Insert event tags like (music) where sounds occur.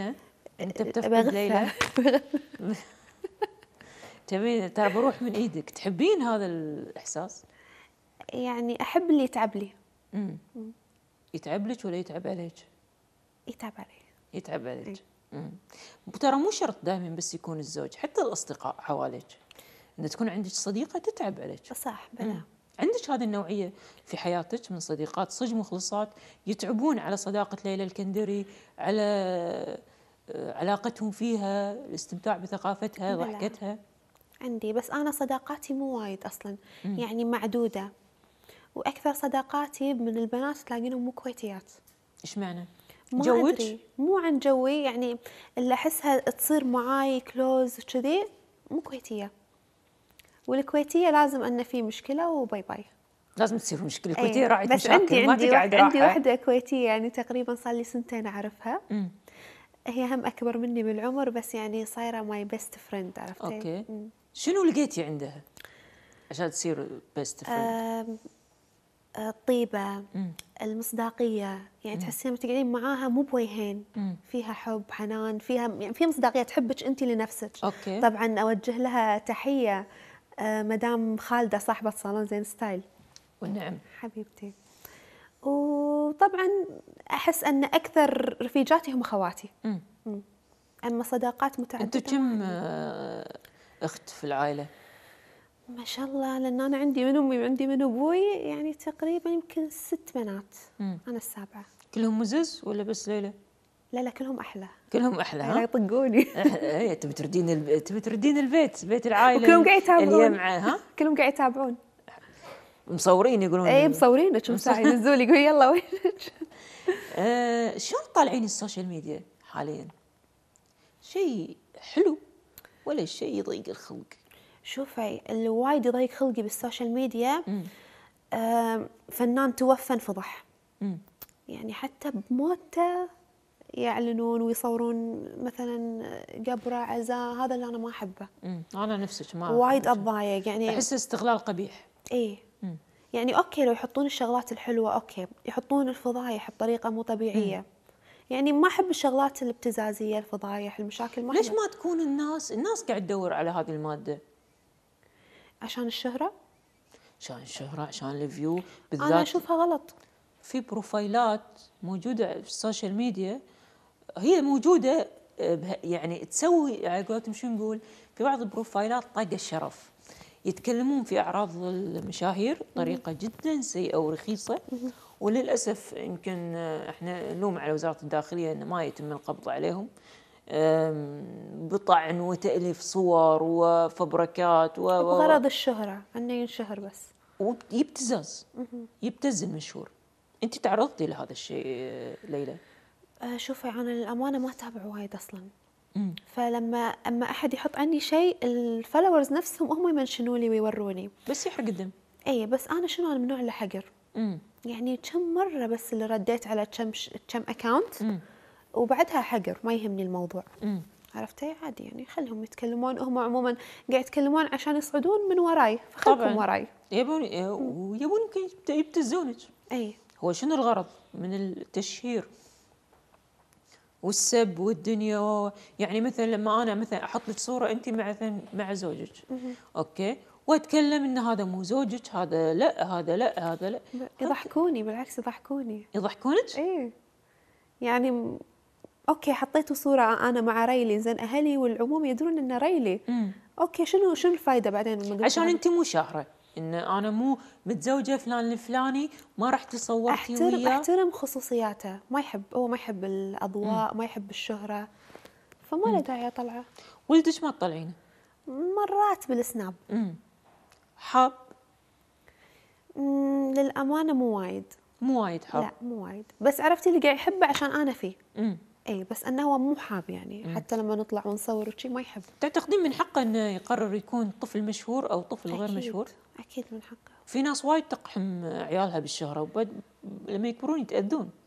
انت أه، بتفقد ليلى تبين (laughs) (laughs) ترى بروح من ايدك تحبين هذا الاحساس يعني احب اللي يتعب لي امم يتعب لك ولا يتعب عليك يتعب علي يتعب عليك امم ترى مو شرط دائما بس يكون الزوج حتى الاصدقاء حواليك ان تكون عندك صديقه تتعب عليك صح بلا عندك هذه النوعية في حياتك من صديقات صج مخلصات يتعبون على صداقة ليلى الكندري على آه، علاقتهم فيها الاستمتاع بثقافتها ضحكتها عندي بس أنا صداقاتي مو وايد أصلا مم. يعني معدودة وأكثر صداقاتي من البنات تلاقينهم مو كويتيات إيش معنى؟ ما جوج؟ أدري. مو عن جوي يعني اللي أحسها تصير معاي كلوز وكذي مو كويتية والكويتيه لازم ان في مشكله وباي باي لازم تصير مشكله الكويتيه أيه. راعي بس مشاكل عندي ما عندي تقعد عندي واحده كويتيه يعني تقريبا صار لي سنتين اعرفها م. هي هم اكبر مني بالعمر بس يعني صايره ماي بيست فريند عرفتي اوكي م. شنو لقيتي عندها عشان تصير بيست فريند آه، الطيبه المصداقيه يعني تحسين لما تقعدين معاها مو بوجهين فيها حب حنان فيها يعني في مصداقيه تحبك انت لنفسك أوكي. طبعا اوجه لها تحيه آه، مدام خالده صاحبه صالون زين ستايل والنعم حبيبتي وطبعا احس ان اكثر رفيجاتي هم اخواتي اما صداقات متعدده انتم كم آه، اخت في العائله؟ ما شاء الله لان انا عندي من امي وعندي من ابوي يعني تقريبا يمكن ست بنات انا السابعه كلهم مزز ولا بس ليلى؟ لا لا كلهم احلى كلهم احلى ها يطقوني (laughs) اي إيه، إيه، تبي تردين تبي تردين البيت بيت العائله كلهم قاعد يتابعون اليمعة ها (laughs) كلهم قاعد يتابعون مصورين يقولون اي مصورينك مساعي ينزلوا يقول يلا وينك (laughs) آه، شلون طالعين السوشيال ميديا حاليا؟ شيء حلو ولا شيء يضيق الخلق؟ شوفي اللي وايد يضيق خلقي بالسوشيال ميديا فنان توفى انفضح يعني حتى بموته يعلنون ويصورون مثلا قبره عزاء هذا اللي انا ما احبه انا نفسك ما وايد اتضايق يعني احس استغلال قبيح اي يعني اوكي لو يحطون الشغلات الحلوه اوكي يحطون الفضايح بطريقه مو طبيعيه يعني ما احب الشغلات الابتزازيه الفضايح المشاكل ما ليش ما تكون الناس الناس قاعد تدور على هذه الماده عشان الشهره عشان الشهره عشان الفيو بالذات انا اشوفها غلط في بروفايلات موجوده في السوشيال ميديا هي موجوده آه، يعني تسوي على قولتهم شو نقول في بعض البروفايلات طاقه الشرف يتكلمون في اعراض المشاهير بطريقه جدا سيئه ورخيصه وللاسف يمكن آه، احنا نلوم على وزاره الداخليه انه ما يتم القبض عليهم بطعن وتاليف صور وفبركات و غرض الشهره انه ينشهر بس ويبتزاز يبتز المشهور انت تعرضتي لهذا الشيء آه، ليلى آه، شوفي انا للامانه ما اتابع وايد اصلا مم. فلما اما احد يحط عني شيء الفولورز نفسهم هم يمنشنوا لي ويوروني بس الدم اي بس انا شنو انا من نوع اللي حقر يعني كم مره بس اللي رديت على كم كم اكونت وبعدها حقر ما يهمني الموضوع مم. عرفتي عادي يعني خلهم يتكلمون هم عموما قاعد يتكلمون عشان يصعدون من وراي فخلكم وراي يبون يبون يبتزونك اي هو شنو الغرض من التشهير والسب والدنيا يعني مثلا لما انا مثلا احط لك صوره انت مع مع زوجك اوكي واتكلم ان هذا مو زوجك هذا لا هذا لا هذا لا يضحكوني بالعكس يضحكوني يضحكونك؟ ايه يعني اوكي حطيت صوره انا مع ريلي زين اهلي والعموم يدرون انه ريلي مم. اوكي شنو شنو الفائده بعدين عشان انت مو شاهره ان انا مو متزوجه فلان الفلاني ما راح تصورتي احترم وياه احترم خصوصياته ما يحب هو ما يحب الاضواء مم. ما يحب الشهره فما له داعي اطلعه ولدك ما تطلعينه مرات بالسناب مم. حب مم للامانه مو وايد مو وايد حب لا مو وايد بس عرفتي اللي قاعد يحبه عشان انا فيه امم اي بس انه هو مو حاب يعني م. حتى لما نطلع ونصور وشي ما يحب تعتقدين من حقه انه يقرر يكون طفل مشهور او طفل أكيد. غير مشهور اكيد من حقه في ناس وايد تقحم عيالها بالشهره وبعد لما يكبرون يتاذون